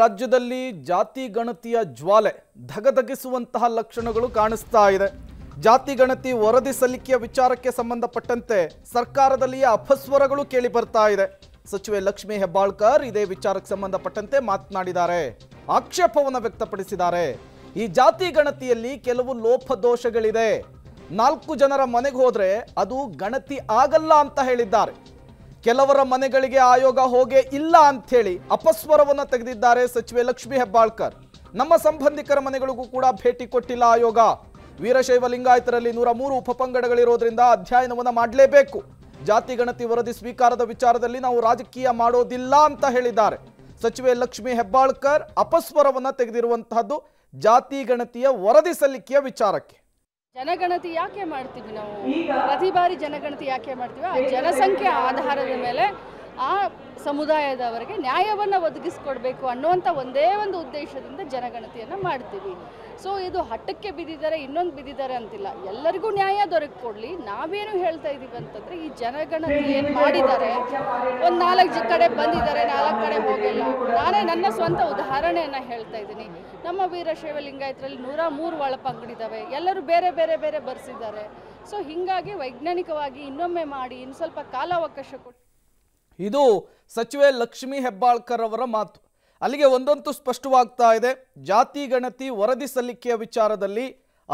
ರಾಜ್ಯದಲ್ಲಿ ಜಾತಿ ಗಣತಿಯ ಜ್ವಾಲೆ ಧಗಧಗಿಸುವಂತಹ ಲಕ್ಷಣಗಳು ಕಾಣಿಸ್ತಾ ಇದೆ ಜಾತಿ ಗಣತಿ ವರದಿ ಸಲ್ಲಿಕೆಯ ವಿಚಾರಕ್ಕೆ ಸಂಬಂಧಪಟ್ಟಂತೆ ಸರ್ಕಾರದಲ್ಲಿಯೇ ಅಪಸ್ವರಗಳು ಕೇಳಿ ಬರ್ತಾ ಇದೆ ಸಚಿವೆ ಲಕ್ಷ್ಮೀ ಹೆಬ್ಬಾಳ್ಕರ್ ಇದೇ ವಿಚಾರಕ್ಕೆ ಸಂಬಂಧಪಟ್ಟಂತೆ ಮಾತನಾಡಿದ್ದಾರೆ ಆಕ್ಷೇಪವನ್ನು ವ್ಯಕ್ತಪಡಿಸಿದ್ದಾರೆ ಈ ಜಾತಿ ಗಣತಿಯಲ್ಲಿ ಕೆಲವು ಲೋಪದೋಷಗಳಿದೆ ನಾಲ್ಕು ಜನರ ಮನೆಗೆ ಹೋದ್ರೆ ಅದು ಗಣತಿ ಆಗಲ್ಲ ಅಂತ ಹೇಳಿದ್ದಾರೆ ಕೆಲವರ ಮನೆಗಳಿಗೆ ಆಯೋಗ ಹೋಗೇ ಇಲ್ಲ ಅಂಥೇಳಿ ಅಪಸ್ವರವನ್ನು ತೆಗೆದಿದ್ದಾರೆ ಸಚಿವೆ ಲಕ್ಷ್ಮೀ ಹೆಬ್ಬಾಳ್ಕರ್ ನಮ್ಮ ಸಂಬಂಧಿಕರ ಮನೆಗಳಿಗೂ ಕೂಡ ಭೇಟಿ ಕೊಟ್ಟಿಲ್ಲ ಆಯೋಗ ವೀರಶೈವ ಲಿಂಗಾಯತರಲ್ಲಿ ನೂರ ಮೂರು ಉಪಪಂಗಡಗಳಿರೋದ್ರಿಂದ ಅಧ್ಯಯನವನ್ನು ಮಾಡಲೇಬೇಕು ಜಾತಿ ಗಣತಿ ವರದಿ ಸ್ವೀಕಾರದ ವಿಚಾರದಲ್ಲಿ ನಾವು ರಾಜಕೀಯ ಮಾಡೋದಿಲ್ಲ ಅಂತ ಹೇಳಿದ್ದಾರೆ ಸಚಿವೆ ಲಕ್ಷ್ಮೀ ಹೆಬ್ಬಾಳ್ಕರ್ ಅಪಸ್ವರವನ್ನು ತೆಗೆದಿರುವಂತಹದ್ದು ಜಾತಿ ಗಣತಿಯ ವರದಿ ಸಲ್ಲಿಕೆಯ ವಿಚಾರಕ್ಕೆ ಜನಗಣತಿ ಯಾಕೆ ಮಾಡ್ತೀವಿ ನಾವು ಪ್ರತಿ ಬಾರಿ ಜನಗಣತಿ ಯಾಕೆ ಮಾಡ್ತೀವಿ ಆ ಜನಸಂಖ್ಯೆ ಆಧಾರದ ಮೇಲೆ ಆ ಸಮುದಾಯದವರಿಗೆ ನ್ಯಾಯವನ್ನು ಒದಗಿಸ್ಕೊಡ್ಬೇಕು ಅನ್ನುವಂಥ ಒಂದೇ ಒಂದು ಉದ್ದೇಶದಿಂದ ಜನಗಣತಿಯನ್ನು ಮಾಡ್ತೀವಿ ಸೊ ಇದು ಹಠಕ್ಕೆ ಬಿದ್ದಿದ್ದಾರೆ ಇನ್ನೊಂದು ಬಿದ್ದಿದ್ದಾರೆ ಅಂತಿಲ್ಲ ಎಲ್ಲರಿಗೂ ನ್ಯಾಯ ದೊರಕಿಕೊಡ್ಲಿ ನಾವೇನು ಹೇಳ್ತಾ ಇದ್ದೀವಿ ಅಂತಂದರೆ ಈ ಜನಗಣತಿ ಏನು ಮಾಡಿದ್ದಾರೆ ಒಂದು ನಾಲ್ಕು ಕಡೆ ಬಂದಿದ್ದಾರೆ ನಾಲ್ಕು ಕಡೆ ಹೋಗಿ ನನ್ನ ಸ್ವಂತ ಉದಾಹರಣೆಯನ್ನು ಹೇಳ್ತಾ ಇದ್ದೀನಿ ನಮ್ಮ ವೀರಶೈವ ಲಿಂಗಾಯತರಲ್ಲಿ ನೂರ ಮೂರು ಒಳಪಂಗಡಿದ್ದಾವೆ ಎಲ್ಲರೂ ಬೇರೆ ಬೇರೆ ಬೇರೆ ಬರೆಸಿದ್ದಾರೆ ಸೊ ಹಿಂಗಾಗಿ ವೈಜ್ಞಾನಿಕವಾಗಿ ಇನ್ನೊಮ್ಮೆ ಮಾಡಿ ಇನ್ನು ಸ್ವಲ್ಪ ಕಾಲಾವಕಾಶ ಕೊಟ್ಟು ಇದು ಸಚಿವೆ ಲಕ್ಷ್ಮೀ ಹೆಬ್ಬಾಳ್ಕರ್ ಅವರ ಮಾತು ಅಲ್ಲಿಗೆ ಒಂದಂತೂ ಸ್ಪಷ್ಟವಾಗ್ತಾ ಇದೆ ಜಾತಿ ಗಣತಿ ವರದಿ ಸಲ್ಲಿಕೆಯ ವಿಚಾರದಲ್ಲಿ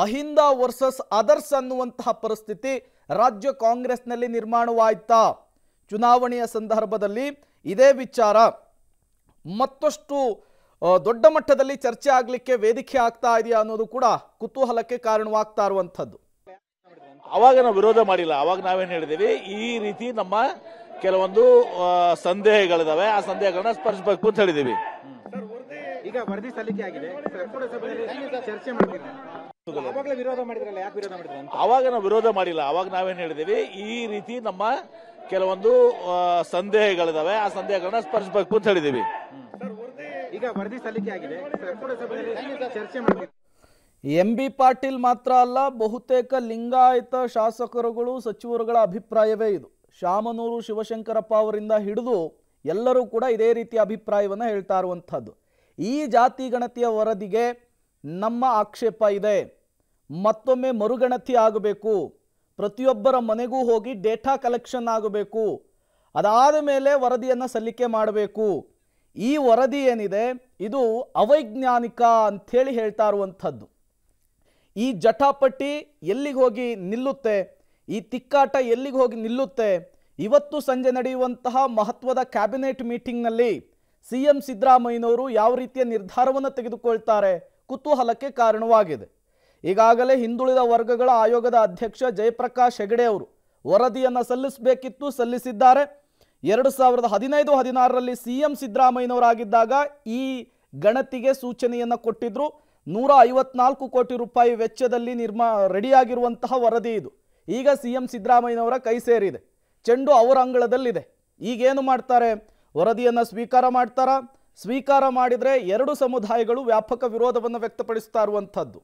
ಅಹಿಂದ ವರ್ಸಸ್ ಅದರ್ಸ್ ಅನ್ನುವಂತಹ ಪರಿಸ್ಥಿತಿ ರಾಜ್ಯ ಕಾಂಗ್ರೆಸ್ನಲ್ಲಿ ನಿರ್ಮಾಣವಾಯ್ತಾ ಚುನಾವಣೆಯ ಸಂದರ್ಭದಲ್ಲಿ ಇದೇ ವಿಚಾರ ಮತ್ತಷ್ಟು ದೊಡ್ಡ ಮಟ್ಟದಲ್ಲಿ ಚರ್ಚೆ ಆಗ್ಲಿಕ್ಕೆ ವೇದಿಕೆ ಆಗ್ತಾ ಇದೆಯಾ ಅನ್ನೋದು ಕೂಡ ಕುತೂಹಲಕ್ಕೆ ಕಾರಣವಾಗ್ತಾ ಇರುವಂಥದ್ದು ಅವಾಗ ನಾವು ವಿರೋಧ ಮಾಡಿಲ್ಲ ಅವಾಗ ನಾವೇನ್ ಹೇಳಿದೀವಿ ಈ ರೀತಿ ನಮ್ಮ ಕೆಲವೊಂದು ಸಂದೇಹಗಳಿದಾವೆ ಆ ಸಂದೇಹಗಳನ್ನ ಸ್ಪರ್ಶಬೇಕು ಅಂತ ಹೇಳಿದೀವಿ ಈಗ ವರದಿ ಸಲ್ಲಿಕೆ ಆಗಿದೆ ಅವಾಗ ನಾವು ವಿರೋಧ ಮಾಡಿಲ್ಲ ಅವಾಗ ನಾವೇನು ಹೇಳಿದೀವಿ ಈ ರೀತಿ ನಮ್ಮ ಕೆಲವೊಂದು ಸಂದೇಹಗಳಿದಾವೆ ಆ ಸಂದೇಹಗಳನ್ನ ಸ್ಪರ್ಶಬೇಕು ಅಂತ ಹೇಳಿದೀವಿ ಈಗ ವರದಿ ಸಲ್ಲಿಕೆ ಚರ್ಚೆ ಎಂ ಬಿ ಪಾಟೀಲ್ ಮಾತ್ರ ಅಲ್ಲ ಬಹುತೇಕ ಲಿಂಗಾಯತ ಶಾಸಕರುಗಳು ಸಚಿವರುಗಳ ಅಭಿಪ್ರಾಯವೇ ಇದು ಶಾಮನೂರು ಶಿವಶಂಕರಪ್ಪ ಅವರಿಂದ ಹಿಡಿದು ಎಲ್ಲರೂ ಕೂಡ ಇದೇ ರೀತಿಯ ಅಭಿಪ್ರಾಯವನ್ನು ಹೇಳ್ತಾ ಇರುವಂಥದ್ದು ಈ ಜಾತಿ ಗಣತಿಯ ವರದಿಗೆ ನಮ್ಮ ಆಕ್ಷೇಪ ಇದೆ ಮತ್ತೊಮ್ಮೆ ಮರುಗಣತಿ ಆಗಬೇಕು ಪ್ರತಿಯೊಬ್ಬರ ಮನೆಗೂ ಹೋಗಿ ಡೇಟಾ ಕಲೆಕ್ಷನ್ ಆಗಬೇಕು ಅದಾದ ಮೇಲೆ ವರದಿಯನ್ನು ಸಲ್ಲಿಕೆ ಮಾಡಬೇಕು ಈ ವರದಿ ಏನಿದೆ ಇದು ಅವೈಜ್ಞಾನಿಕ ಅಂಥೇಳಿ ಹೇಳ್ತಾ ಇರುವಂಥದ್ದು ಈ ಜಟಾಪಟ್ಟಿ ಎಲ್ಲಿಗೆ ಹೋಗಿ ನಿಲ್ಲುತ್ತೆ ಈ ತಿಕ್ಕಾಟ ಎಲ್ಲಿಗೆ ಹೋಗಿ ನಿಲ್ಲುತ್ತೆ ಇವತ್ತು ಸಂಜೆ ನಡೆಯುವಂತಹ ಮಹತ್ವದ ಕ್ಯಾಬಿನೆಟ್ ಮೀಟಿಂಗ್ನಲ್ಲಿ ಸಿ ಎಂ ಸಿದ್ದರಾಮಯ್ಯನವರು ಯಾವ ರೀತಿಯ ನಿರ್ಧಾರವನ್ನು ತೆಗೆದುಕೊಳ್ತಾರೆ ಕುತೂಹಲಕ್ಕೆ ಕಾರಣವಾಗಿದೆ ಈಗಾಗಲೇ ಹಿಂದುಳಿದ ವರ್ಗಗಳ ಆಯೋಗದ ಅಧ್ಯಕ್ಷ ಜಯಪ್ರಕಾಶ್ ಹೆಗಡೆ ಅವರು ವರದಿಯನ್ನು ಸಲ್ಲಿಸಬೇಕಿತ್ತು ಸಲ್ಲಿಸಿದ್ದಾರೆ ಎರಡು ಸಾವಿರದ ಹದಿನೈದು ಹದಿನಾರರಲ್ಲಿ ಸಿ ಎಂ ಸಿದ್ದರಾಮಯ್ಯನವರಾಗಿದ್ದಾಗ ಈ ಗಣತಿಗೆ ಸೂಚನೆಯನ್ನು ಕೊಟ್ಟಿದ್ರು ನೂರ ಐವತ್ನಾಲ್ಕು ಕೋಟಿ ರೂಪಾಯಿ ವೆಚ್ಚದಲ್ಲಿ ನಿರ್ಮಾ ರೆಡಿಯಾಗಿರುವಂತಹ ವರದಿ ಇದು ಈಗ ಸಿ ಎಂ ಸಿದ್ದರಾಮಯ್ಯನವರ ಕೈ ಸೇರಿದೆ ಚೆಂಡು ಅವರ ಅಂಗಳದಲ್ಲಿದೆ ಈಗೇನು ಮಾಡ್ತಾರೆ ವರದಿಯನ್ನು ಸ್ವೀಕಾರ ಮಾಡ್ತಾರಾ ಸ್ವೀಕಾರ ಮಾಡಿದರೆ ಎರಡು ಸಮುದಾಯಗಳು ವ್ಯಾಪಕ ವಿರೋಧವನ್ನು ವ್ಯಕ್ತಪಡಿಸ್ತಾ ಇರುವಂಥದ್ದು